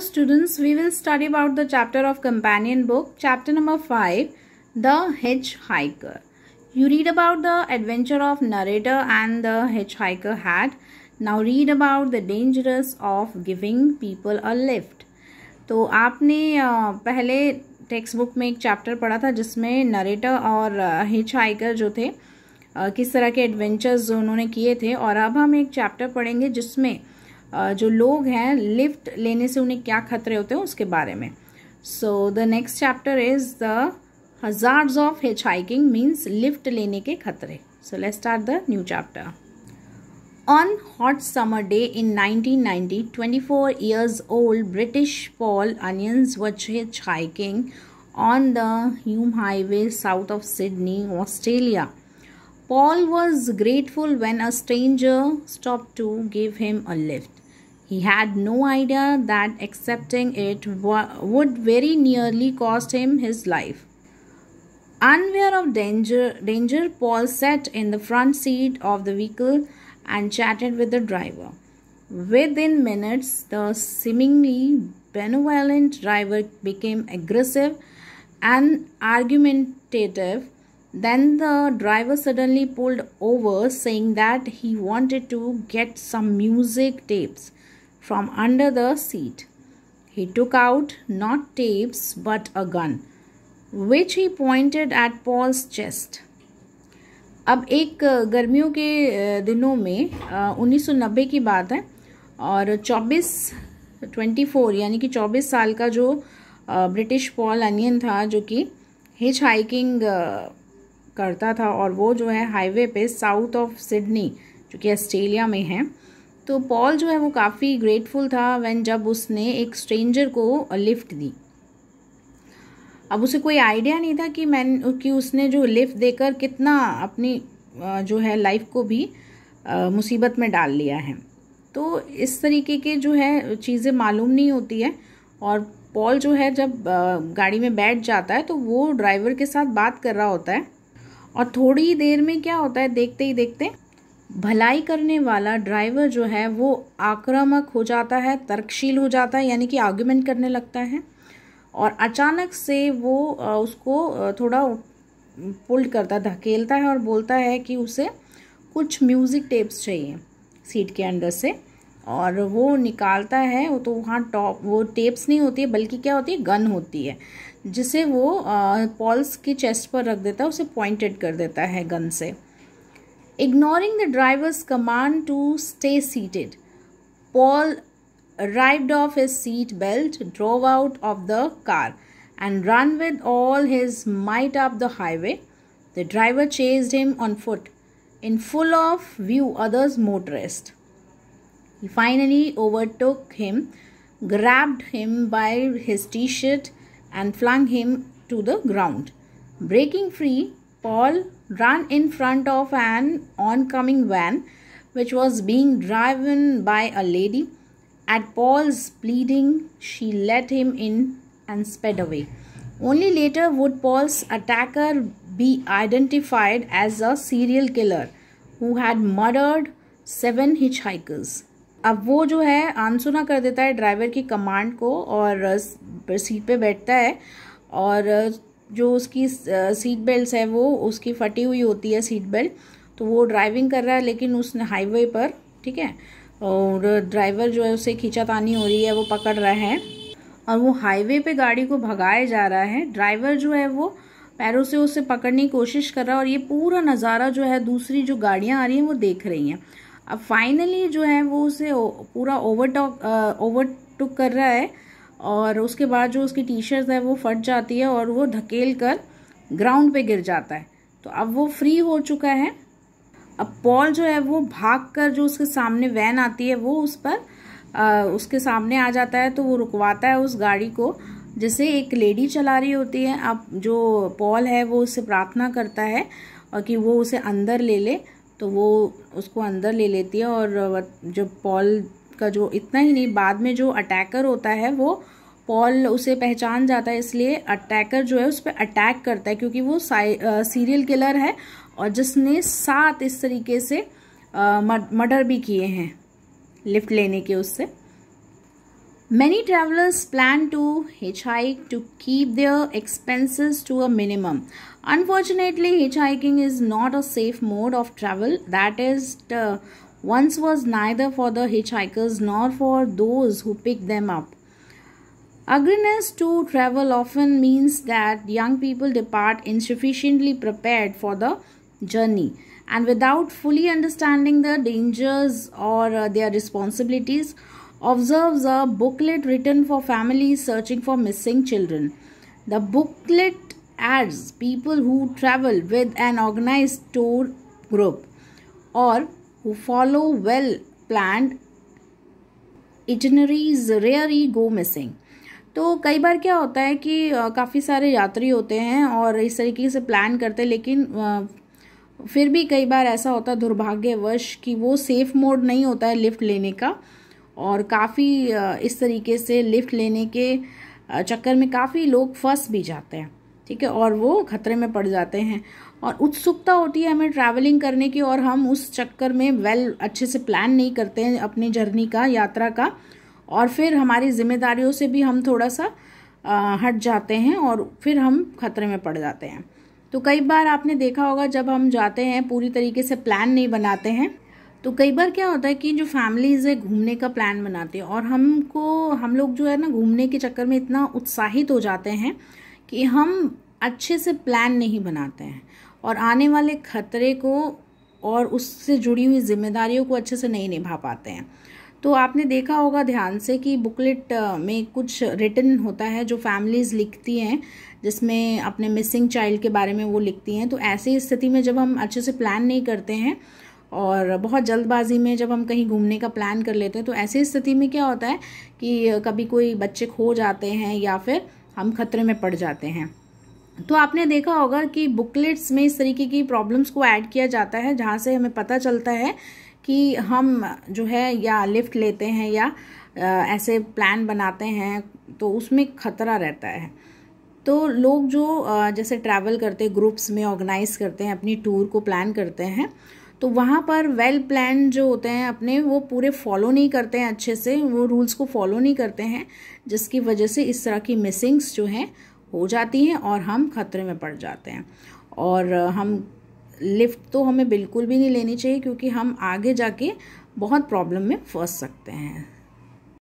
students we will study about the chapter of companion book chapter number 5 the hitchhiker you read about the adventure of narrator and the hitchhiker hat now read about the dangers of giving people a lift तो आपने पहले text book में एक chapter पढ़ा था जिसमें narrator और hitch hiker जो थे किस तरह के एडवेंचर्स उन्होंने किए थे और अब हम एक चैप्टर पढ़ेंगे जिसमें जो लोग हैं लिफ्ट लेने से उन्हें क्या खतरे होते हैं उसके बारे में so the next chapter is the hazard of hitchhiking means lift लेने के खतरे so let start the new chapter on hot summer day in nineteen 1990, twenty four years old British Paul Onions was hitchhiking on the Hume Highway south of Sydney Australia Paul was grateful when a stranger stopped to give him a lift. He had no idea that accepting it would very nearly cost him his life. Unaware of danger, danger, Paul sat in the front seat of the vehicle and chatted with the driver. Within minutes, the seemingly benevolent driver became aggressive and argumentative. Then the driver suddenly pulled over, saying that he wanted to get some music tapes from under the seat. He took out not tapes but a gun, which he pointed at Paul's chest. अब एक गर्मियों के दिनों में 1990 की बात है और 24 24 यानी कि 24 साल का जो ब्रिटिश पॉल अनियन था जो कि हिच हाइकिंग करता था और वो जो है हाईवे पे साउथ ऑफ सिडनी जो कि ऑस्ट्रेलिया में है तो पॉल जो है वो काफ़ी ग्रेटफुल था वैन जब उसने एक स्ट्रेंजर को लिफ्ट दी अब उसे कोई आइडिया नहीं था कि मैं कि उसने जो लिफ्ट देकर कितना अपनी जो है लाइफ को भी मुसीबत में डाल लिया है तो इस तरीके के जो है चीज़ें मालूम नहीं होती है और पॉल जो है जब गाड़ी में बैठ जाता है तो वो ड्राइवर के साथ बात कर रहा होता है और थोड़ी ही देर में क्या होता है देखते ही देखते भलाई करने वाला ड्राइवर जो है वो आक्रामक हो जाता है तर्कशील हो जाता है यानी कि आर्ग्यूमेंट करने लगता है और अचानक से वो उसको थोड़ा पुल्ड करता है धकेलता है और बोलता है कि उसे कुछ म्यूज़िक टेप्स चाहिए सीट के अंदर से और वो निकालता है वो तो वहाँ टॉप वो टेप्स नहीं होती है बल्कि क्या होती है गन होती है जिसे वो पॉल्स के चेस्ट पर रख देता है उसे पॉइंटेड कर देता है गन से Ignoring the driver's command to stay seated, Paul arrived off his seat belt, drove out of the car, and ran with all his might up the highway. The driver chased him on foot, in full of view others motorist. He finally overtook him, grabbed him by his t-shirt and flung him to the ground. Breaking free, Paul ran in front of an oncoming van which was being driven by a lady. At Paul's pleading, she let him in and sped away. Only later would Paul's attacker be identified as a serial killer who had murdered seven hitchhikers. अब वो जो है आंसुना कर देता है driver की command को और सीट पे बैठता है और जो उसकी सीट बेल्ट है वो उसकी फटी हुई होती है सीट बेल्ट तो वो ड्राइविंग कर रहा है लेकिन उस हाईवे पर ठीक है और ड्राइवर जो है उसे खींचातानी हो रही है वो पकड़ रहा है और वो हाईवे पे गाड़ी को भगाया जा रहा है ड्राइवर जो है वो पैरों से उसे पकड़ने की कोशिश कर रहा है और ये पूरा नज़ारा जो है दूसरी जो गाड़ियाँ आ रही हैं वो देख रही हैं अब फाइनली जो है वो उसे पूरा ओवरटॉक ओवरटुक कर रहा है और उसके बाद जो उसकी टी शर्ट है वो फट जाती है और वो धकेल कर ग्राउंड पे गिर जाता है तो अब वो फ्री हो चुका है अब पॉल जो है वो भाग कर जो उसके सामने वैन आती है वो उस पर आ, उसके सामने आ जाता है तो वो रुकवाता है उस गाड़ी को जिसे एक लेडी चला रही होती है अब जो पॉल है वो उससे प्रार्थना करता है और कि वो उसे अंदर ले ले तो वो उसको अंदर ले लेती है और जब पॉल का जो इतना ही नहीं बाद में जो अटैकर होता है वो पॉल उसे पहचान जाता है इसलिए अटैकर जो है उस पर अटैक करता है क्योंकि वो सीरियल किलर है और जिसने सात इस तरीके से मर्डर भी किए हैं लिफ्ट लेने के उससे many travellers plan to hitchhike to keep their expenses to a minimum unfortunately hitchhiking is not a safe mode of travel that is once was was for the hitchhikers nor for those who pick them up Agreeance to travel often means that young people depart insufficiently prepared for the journey and without fully understanding the dangers or uh, their responsibilities observes a booklet written for families searching for missing children. The booklet adds people who travel with an organized tour group or who follow well planned itineraries rarely go missing. तो कई बार क्या होता है कि काफ़ी सारे यात्री होते हैं और इस तरीके से प्लान करते हैं लेकिन फिर भी कई बार ऐसा होता है दुर्भाग्यवश कि वो सेफ़ मोड नहीं होता है लिफ्ट लेने का और काफ़ी इस तरीके से लिफ्ट लेने के चक्कर में काफ़ी लोग फंस भी जाते हैं ठीक है और वो खतरे में पड़ जाते हैं और उत्सुकता होती है हमें ट्रैवलिंग करने की और हम उस चक्कर में वेल अच्छे से प्लान नहीं करते हैं अपनी जर्नी का यात्रा का और फिर हमारी जिम्मेदारियों से भी हम थोड़ा सा हट जाते हैं और फिर हम खतरे में पड़ जाते हैं तो कई बार आपने देखा होगा जब हम जाते हैं पूरी तरीके से प्लान नहीं बनाते हैं तो कई बार क्या होता है कि जो फैमिलीज़ है घूमने का प्लान बनाती है और हमको हम लोग जो है ना घूमने के चक्कर में इतना उत्साहित हो जाते हैं कि हम अच्छे से प्लान नहीं बनाते हैं और आने वाले खतरे को और उससे जुड़ी हुई जिम्मेदारियों को अच्छे से नहीं निभा पाते हैं तो आपने देखा होगा ध्यान से कि बुकलेट में कुछ रिटर्न होता है जो फैमिलीज़ लिखती हैं जिसमें अपने मिसिंग चाइल्ड के बारे में वो लिखती हैं तो ऐसी स्थिति में जब हम अच्छे से प्लान नहीं करते हैं और बहुत जल्दबाजी में जब हम कहीं घूमने का प्लान कर लेते हैं तो ऐसी स्थिति में क्या होता है कि कभी कोई बच्चे खो जाते हैं या फिर हम खतरे में पड़ जाते हैं तो आपने देखा होगा कि बुकलेट्स में इस तरीके की प्रॉब्लम्स को ऐड किया जाता है जहाँ से हमें पता चलता है कि हम जो है या लिफ्ट लेते हैं या ऐसे प्लान बनाते हैं तो उसमें खतरा रहता है तो लोग जो जैसे ट्रैवल करते ग्रुप्स में ऑर्गेनाइज करते हैं अपनी टूर को प्लान करते हैं तो वहाँ पर वेल प्लान जो होते हैं अपने वो पूरे फॉलो नहीं करते हैं अच्छे से वो रूल्स को फॉलो नहीं करते हैं जिसकी वजह से इस तरह की मिसिंग्स जो हैं हो जाती हैं और हम खतरे में पड़ जाते हैं और हम लिफ्ट तो हमें बिल्कुल भी नहीं लेनी चाहिए क्योंकि हम आगे जाके बहुत प्रॉब्लम में फंस सकते हैं